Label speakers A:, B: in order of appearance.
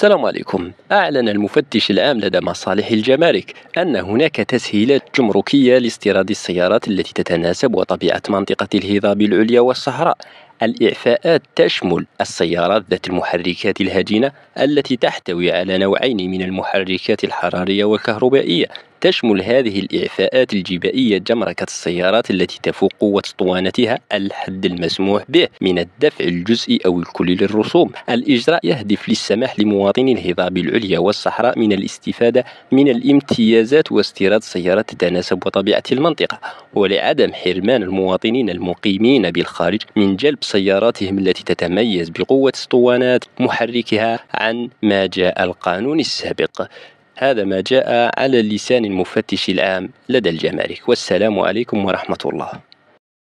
A: السلام عليكم أعلن المفتش العام لدى مصالح الجمارك أن هناك تسهيلات جمركية لاستيراد السيارات التي تتناسب وطبيعة منطقة الهضاب العليا والصحراء الإعفاءات تشمل السيارات ذات المحركات الهجينة التي تحتوي على نوعين من المحركات الحرارية والكهربائية تشمل هذه الإعفاءات الجبائية جمركة السيارات التي تفوق قوة اسطوانتها الحد المسموح به من الدفع الجزئي أو الكلي للرسوم الإجراء يهدف للسماح لمواطني الهضاب العليا والصحراء من الاستفادة من الامتيازات واستيراد سيارات تتناسب وطبيعة المنطقة ولعدم حرمان المواطنين المقيمين بالخارج من جلب سياراتهم التي تتميز بقوة اسطوانات محركها عن ما جاء القانون السابق هذا ما جاء على لسان المفتش العام لدى الجمارك والسلام عليكم ورحمة الله